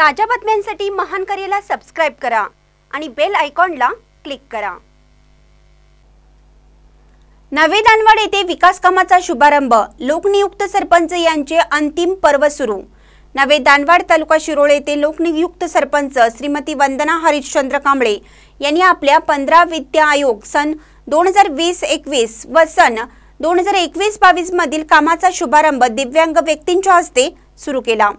ताज्या बातम्यांसाठी महान करेला सबस्क्राईब करा आणि बेल आयकॉनला क्लिक करा नवे दानवाड येथे विकास कामाचा शुभारंभ लोकनियुक्त सरपंच यांचे अंतिम पर्व सुरू नवे दानवाड तालुका शिरोळे येथे लोकनियुक्त सरपंच श्रीमती वंदना हरिश्चंद्र कांबळे यांनी आपल्या पंधरा विद्या आयोग सन दोन हजार वीस एकवीस व सन दोन हजार एकवीस बावीसमधील कामाचा शुभारंभ दिव्यांग व्यक्तींच्या हस्ते सुरू केला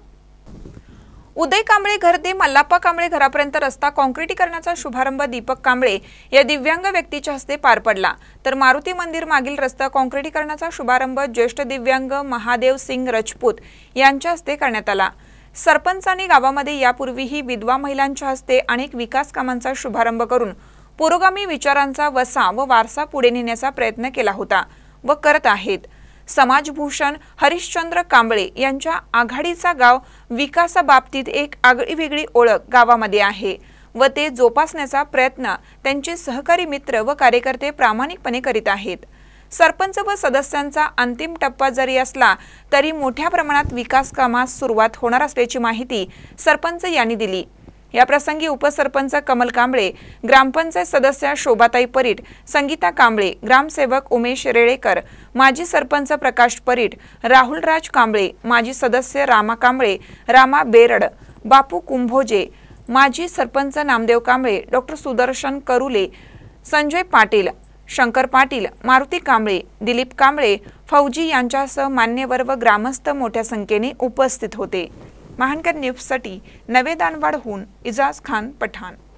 उदय कांबळे घर ते मल्लाप्पा कांबळे घरापर्यंत रस्ता कॉन्क्रिटीकरणाचा शुभारंभ दीपक कांबळे या दिव्यांग व्यक्तीच्या हस्ते पार पडला तर मारुती मंदिर मागील रस्ता कॉन्क्रिटीकरणाचा शुभारंभ ज्येष्ठ दिव्यांग महादेव सिंग रजपूत यांच्या हस्ते करण्यात आला सरपंचांनी गावामध्ये यापूर्वीही विधवा महिलांच्या हस्ते अनेक विकास कामांचा शुभारंभ करून पुरोगामी विचारांचा वसा व वारसा पुढे नेण्याचा प्रयत्न केला होता व करत आहेत समाजभूषण हरिश्चंद्र कांबळे यांच्या आघाडीचा गाव विकासाबाबतीत एक आगळीवेगळी ओळख गावामध्ये आहे व ते जोपासण्याचा प्रयत्न त्यांचे सहकारी मित्र व कार्यकर्ते प्रामाणिकपणे करीत आहेत सरपंच व सदस्यांचा अंतिम टप्पा जरी असला तरी मोठ्या प्रमाणात विकास कामास सुरुवात होणार असल्याची माहिती सरपंच यांनी दिली याप्रसंगी उपसरपंच कमल कांबळे ग्रामपंचायत सदस्य शोभाताई परीट संगीता कांबळे ग्रामसेवक उमेश रेळेकर माजी सरपंच प्रकाश परीट राहुल राज कांबळे माजी सदस्य रामा कांबळे रामा बेरड बापू कुंभोजे माजी सरपंच नामदेव कांबळे डॉक्टर सुदर्शन करुले संजय पाटील शंकर पाटील मारुती कांबळे दिलीप कांबळे फौजी यांच्यासह मान्यवर व ग्रामस्थ मोठ्या संख्येने उपस्थित होते महानकर न्यूजसाठी नवे होऊन इजाज खान पठाण